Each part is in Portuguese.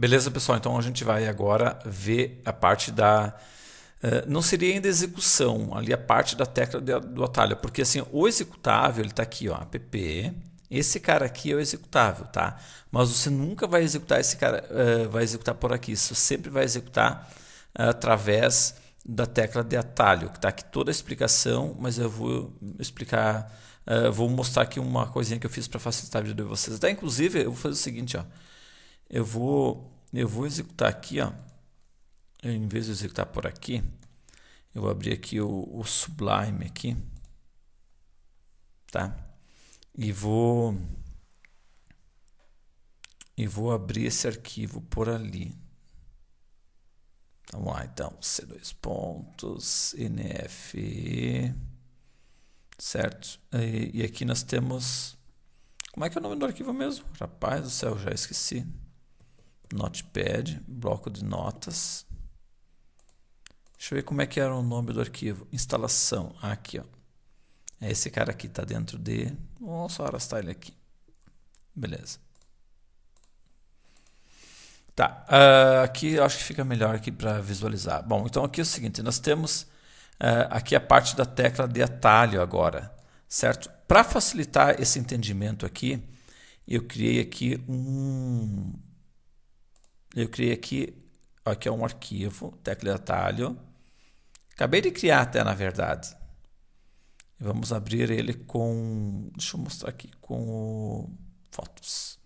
Beleza, pessoal? Então a gente vai agora ver a parte da. Uh, não seria ainda execução, ali a parte da tecla de, do atalho, porque assim, o executável ele está aqui, ó, app. Esse cara aqui é o executável, tá? Mas você nunca vai executar esse cara, uh, vai executar por aqui. Você sempre vai executar uh, através da tecla de atalho, que está aqui toda a explicação, mas eu vou explicar, vou mostrar aqui uma coisinha que eu fiz para facilitar a vida de vocês. Até inclusive, eu vou fazer o seguinte, ó eu vou, eu vou executar aqui, ó. Eu, em vez de executar por aqui, eu vou abrir aqui o, o Sublime aqui, tá? E vou e vou abrir esse arquivo por ali. Vamos lá, então, C2 pontos, NFE, certo? E, e aqui nós temos, como é que é o nome do arquivo mesmo? Rapaz do céu, já esqueci. Notepad, bloco de notas. Deixa eu ver como é que era o nome do arquivo. Instalação. Aqui, ó. É esse cara aqui, tá dentro de... Vamos só arrastar ele aqui. Beleza. Tá, uh, aqui eu acho que fica melhor aqui para visualizar. Bom, então aqui é o seguinte, nós temos uh, aqui a parte da tecla de atalho agora, certo? Para facilitar esse entendimento aqui, eu criei aqui um eu criei aqui, aqui é um arquivo, tecla de atalho. Acabei de criar até, na verdade. Vamos abrir ele com, deixa eu mostrar aqui, com o Fotos.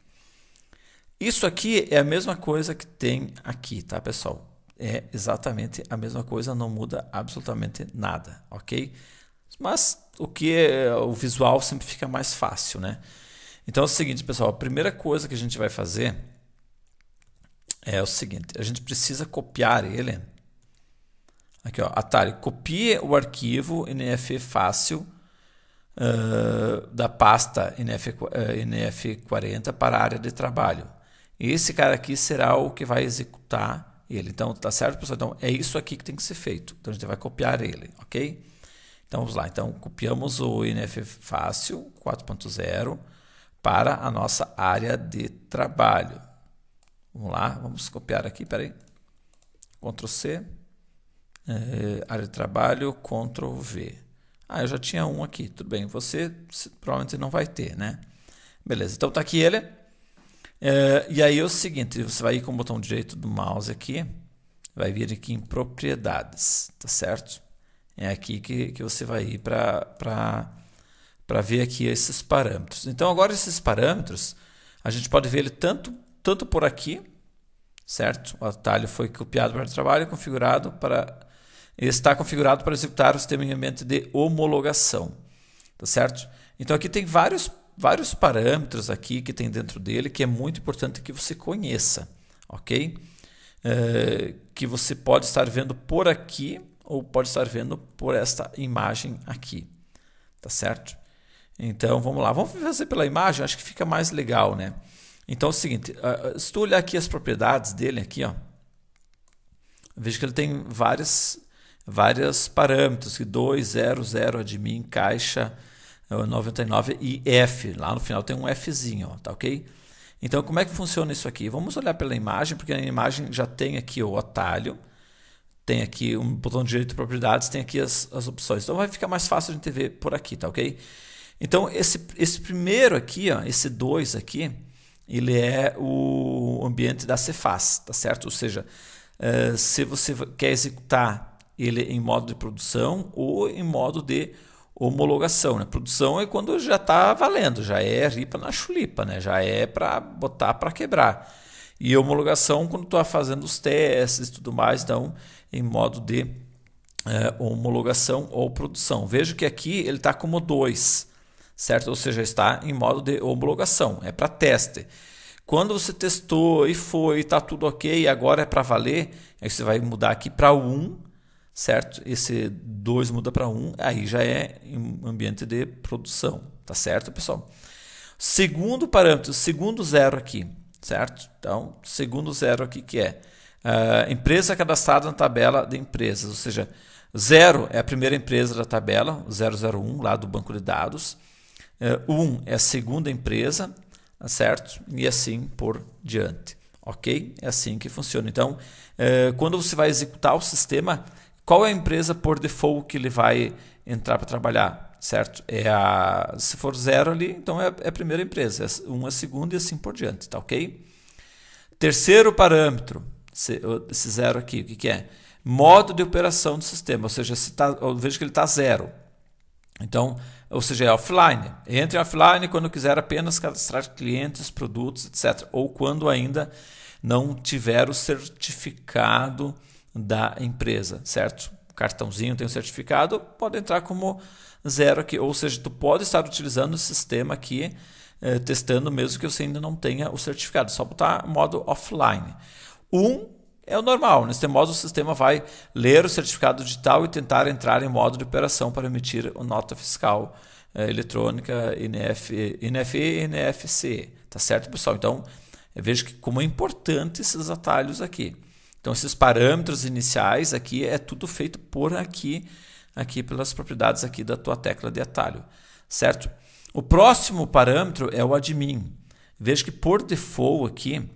Isso aqui é a mesma coisa que tem aqui, tá, pessoal? É exatamente a mesma coisa, não muda absolutamente nada, ok? Mas o que é, o visual sempre fica mais fácil, né? Então é o seguinte, pessoal, a primeira coisa que a gente vai fazer é o seguinte: a gente precisa copiar ele. Aqui, ó, Atari, copie o arquivo NF fácil uh, da pasta NF, uh, NF40 para a área de trabalho. Esse cara aqui será o que vai executar ele. Então, tá certo, pessoal? Então, é isso aqui que tem que ser feito. Então, a gente vai copiar ele, ok? Então, vamos lá. Então, copiamos o NF fácil 4.0 para a nossa área de trabalho. Vamos lá, vamos copiar aqui, peraí. Ctrl C, é, área de trabalho, Ctrl V. Ah, eu já tinha um aqui, tudo bem. Você provavelmente não vai ter, né? Beleza, então tá aqui ele. É, e aí é o seguinte, você vai ir com o botão direito do mouse aqui, vai vir aqui em propriedades, tá certo? É aqui que, que você vai ir para ver aqui esses parâmetros. Então agora esses parâmetros, a gente pode ver ele tanto tanto por aqui, certo? O atalho foi copiado para o trabalho configurado para está configurado para executar o sistema em ambiente de homologação, tá certo? Então aqui tem vários vários parâmetros aqui que tem dentro dele que é muito importante que você conheça, ok? É, que você pode estar vendo por aqui ou pode estar vendo por esta imagem aqui, tá certo? Então vamos lá, vamos fazer pela imagem, acho que fica mais legal, né? Então é o seguinte, ah, ah, se tu olhar aqui as propriedades dele aqui, ó, veja que ele tem várias vários parâmetros, que 2, 0, 0, admin, caixa, 99 ah, e F. Lá no final tem um Fzinho, ó, tá ok? Então como é que funciona isso aqui? Vamos olhar pela imagem, porque a imagem já tem aqui o atalho, tem aqui um botão direito de propriedades, tem aqui as, as opções. Então vai ficar mais fácil de gente ver por aqui, tá ok? Então esse, esse primeiro aqui, ó, esse 2 aqui, ele é o ambiente da Cefaz, tá certo? Ou seja, uh, se você quer executar ele em modo de produção ou em modo de homologação. Né? Produção é quando já está valendo, já é ripa na chulipa, né? já é para botar para quebrar. E homologação quando está fazendo os testes e tudo mais, então em modo de uh, homologação ou produção. Vejo que aqui ele está como 2 certo? Ou seja, está em modo de homologação, é para teste. Quando você testou e foi, está tudo ok, agora é para valer, aí você vai mudar aqui para 1, certo? Esse 2 muda para 1, aí já é em ambiente de produção, tá certo, pessoal? Segundo parâmetro, segundo zero aqui, certo? Então, segundo zero aqui que é uh, empresa cadastrada na tabela de empresas, ou seja, zero é a primeira empresa da tabela, 001, lá do banco de dados, eh, um é a segunda empresa, tá certo? E assim por diante, ok? É assim que funciona. Então, eh, quando você vai executar o sistema, qual é a empresa por default que ele vai entrar para trabalhar, certo? É a, se for zero ali, então é, é a primeira empresa, um é a segunda e assim por diante, tá ok? Terceiro parâmetro, esse zero aqui, o que, que é? Modo de operação do sistema, ou seja, se tá, que ele está zero. Então, ou seja, é offline. Entre offline quando quiser apenas cadastrar clientes, produtos, etc. Ou quando ainda não tiver o certificado da empresa, certo? cartãozinho tem o certificado, pode entrar como zero aqui. Ou seja, tu pode estar utilizando o sistema aqui, eh, testando mesmo que você ainda não tenha o certificado. Só botar modo offline. Um é o normal, neste modo o sistema vai ler o certificado digital e tentar entrar em modo de operação para emitir a nota fiscal eh, eletrônica NF, NFE e NFC, tá certo pessoal? Então veja que como é importante esses atalhos aqui. Então esses parâmetros iniciais aqui é tudo feito por aqui, aqui pelas propriedades aqui da tua tecla de atalho, certo? O próximo parâmetro é o admin. Veja que por default aqui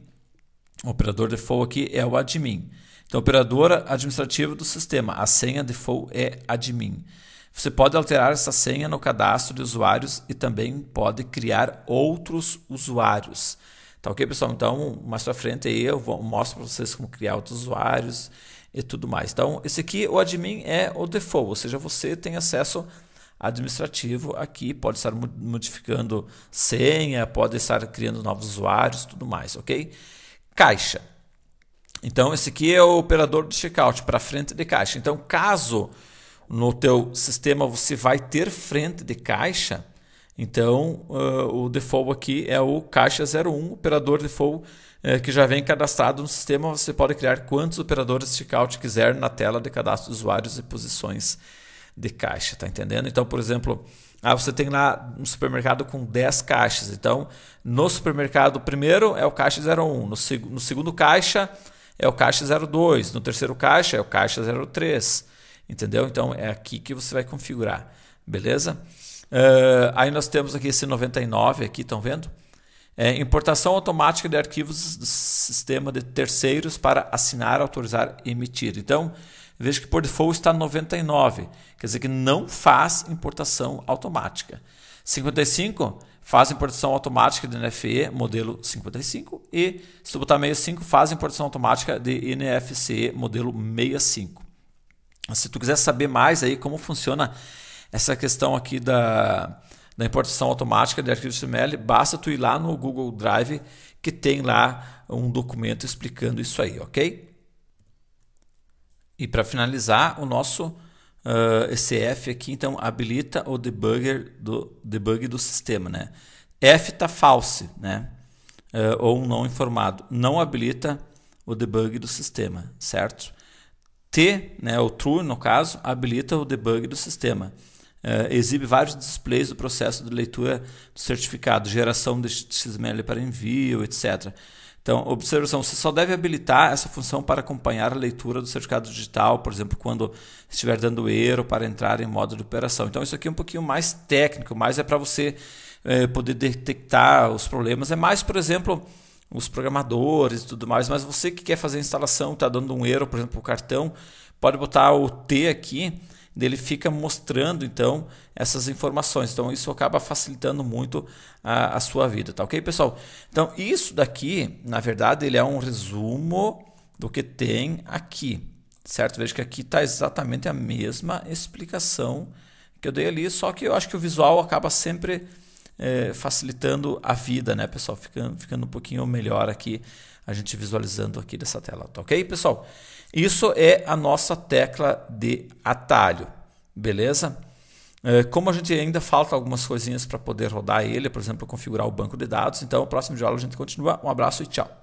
o operador default aqui é o admin. Então, operadora administrativa do sistema. A senha default é admin. Você pode alterar essa senha no cadastro de usuários e também pode criar outros usuários. Tá ok, pessoal? Então, mais para frente aí eu vou, mostro para vocês como criar outros usuários e tudo mais. Então, esse aqui, o admin é o default, ou seja, você tem acesso administrativo aqui, pode estar modificando senha, pode estar criando novos usuários, tudo mais, ok? caixa. Então esse aqui é o operador de checkout para frente de caixa. Então caso no teu sistema você vai ter frente de caixa, então uh, o default aqui é o caixa 01, operador default uh, que já vem cadastrado no sistema. Você pode criar quantos operadores de checkout quiser na tela de cadastro de usuários e posições de caixa, tá entendendo? Então, por exemplo, ah, você tem lá um supermercado com 10 caixas. Então, no supermercado, primeiro é o caixa 01, no, seg no segundo caixa é o caixa 02, no terceiro caixa é o caixa 03, entendeu? Então, é aqui que você vai configurar, beleza? Uh, aí nós temos aqui esse 99 aqui, estão vendo? É, importação automática de arquivos do sistema de terceiros para assinar, autorizar e emitir. Então, Veja que por default está 99, quer dizer que não faz importação automática. 55 faz importação automática de NFE modelo 55 e se tu botar 65 faz importação automática de NFC modelo 65. Se tu quiser saber mais aí como funciona essa questão aqui da, da importação automática de arquivos XML, basta tu ir lá no Google Drive que tem lá um documento explicando isso aí, ok? E para finalizar, o nosso uh, ECF aqui, então, habilita o debugger do debug do sistema, né? F está false, né? Uh, ou não informado. Não habilita o debug do sistema, certo? T, né, o true no caso, habilita o debug do sistema. Uh, exibe vários displays do processo de leitura do certificado, geração de XML para envio, etc. Então, observação, você só deve habilitar essa função para acompanhar a leitura do certificado digital, por exemplo, quando estiver dando erro para entrar em modo de operação. Então, isso aqui é um pouquinho mais técnico, mais é para você é, poder detectar os problemas. É mais, por exemplo, os programadores e tudo mais, mas você que quer fazer a instalação, está dando um erro, por exemplo, o cartão, pode botar o T aqui ele fica mostrando então essas informações. Então isso acaba facilitando muito a, a sua vida, tá ok, pessoal? Então isso daqui, na verdade, ele é um resumo do que tem aqui, certo? Veja que aqui está exatamente a mesma explicação que eu dei ali, só que eu acho que o visual acaba sempre é, facilitando a vida, né, pessoal? Ficando, ficando um pouquinho melhor aqui, a gente visualizando aqui dessa tela, tá ok, pessoal? Isso é a nossa tecla de atalho, beleza? É, como a gente ainda falta algumas coisinhas para poder rodar ele, por exemplo, configurar o banco de dados, então, no próximo de aula a gente continua. Um abraço e tchau!